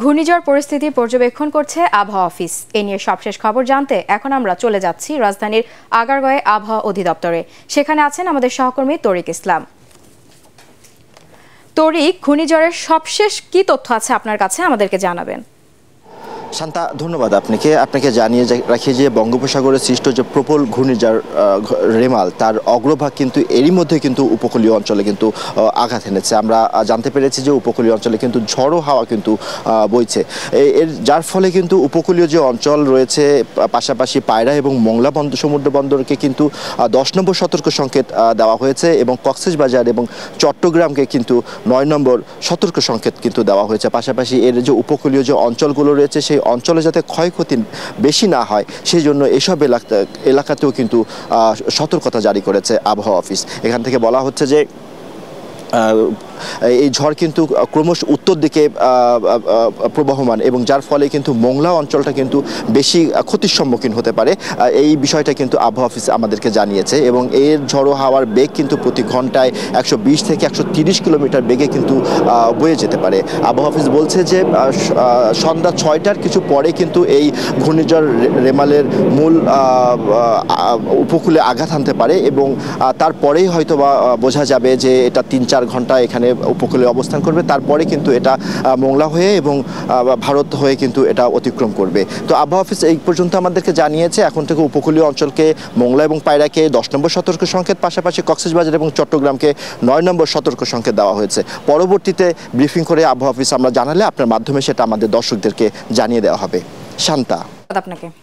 ঘূর্ণিঝড় পরিস্থিতি পর্যবেক্ষণ করছে আবহাওয়া অফিস এ নিয়ে সবশেষ খবর জানতে এখন আমরা চলে যাচ্ছি রাজধানীর আগারগয়ে আবহাওয়া অধিদপ্তরে সেখানে আছেন আমাদের সহকর্মী তরিক ইসলাম তরিক ঘূর্ণিঝড়ের সবশেষ কি তথ্য আছে আপনার কাছে আমাদেরকে জানাবেন শান্তা ধন্যবাদ আপনাকে আপনাকে জানিয়ে রাখি যে বঙ্গোপসাগরে সৃষ্ট যে প্রবল ঘূর্ণিঝড় রেমাল তার অগ্রভাগ কিন্তু এরই মধ্যে কিন্তু উপকূলীয় অঞ্চলে কিন্তু আঘাত এনেছে আমরা জানতে পেরেছি যে উপকূলীয় অঞ্চলে কিন্তু ঝড়ো হাওয়া কিন্তু বইছে এর যার ফলে কিন্তু উপকূলীয় যে অঞ্চল রয়েছে পাশাপাশি পায়রা এবং মংলা বন্দর সমুদ্র বন্দরকে কিন্তু দশ নম্বর সতর্ক সংকেত দেওয়া হয়েছে এবং বাজার এবং চট্টগ্রামকে কিন্তু নয় নম্বর সতর্ক সংকেত কিন্তু দেওয়া হয়েছে পাশাপাশি এর যে উপকূলীয় যে অঞ্চলগুলো রয়েছে সেই অঞ্চলে যাতে ক্ষয়ক্ষতি বেশি না হয় সেই জন্য এসব এলাকা এলাকাতেও কিন্তু সতর্কতা জারি করেছে আবহাওয়া অফিস এখান থেকে বলা হচ্ছে যে এই ঝড় কিন্তু ক্রমশ উত্তর দিকে প্রবহমান এবং যার ফলে কিন্তু মংলা অঞ্চলটা কিন্তু বেশি ক্ষতির সম্মুখীন হতে পারে এই বিষয়টা কিন্তু আবহাওয়া অফিস আমাদেরকে জানিয়েছে এবং এর ঝড়ো হাওয়ার বেগ কিন্তু প্রতি ঘন্টায় একশো থেকে একশো কিলোমিটার বেগে কিন্তু বয়ে যেতে পারে আবহাওয়া অফিস বলছে যে সন্ধ্যা ছয়টার কিছু পরে কিন্তু এই ঘূর্ণিঝড় রেমালের মূল উপকূলে আঘাত হানতে পারে এবং তারপরেই হয়তো বা বোঝা যাবে যে এটা তিন চার চার ঘন্টা এখানে উপকূলে অবস্থান করবে তারপরে কিন্তু এটা মোংলা হয়ে এবং ভারত হয়ে কিন্তু এটা অতিক্রম করবে তো আবহাওয়া অফিস এই পর্যন্ত আমাদেরকে জানিয়েছে এখন থেকে উপকূলীয় অঞ্চলকে মোংলা এবং পায়রাকে দশ নম্বর সতর্ক সংকেত পাশাপাশি কক্সবাজার এবং চট্টগ্রামকে নয় নম্বর সতর্ক সংকেত দেওয়া হয়েছে পরবর্তীতে ব্রিফিং করে আবহাওয়া অফিস আমরা জানালে আপনার মাধ্যমে সেটা আমাদের দর্শকদেরকে জানিয়ে দেওয়া হবে শান্তা আপনাকে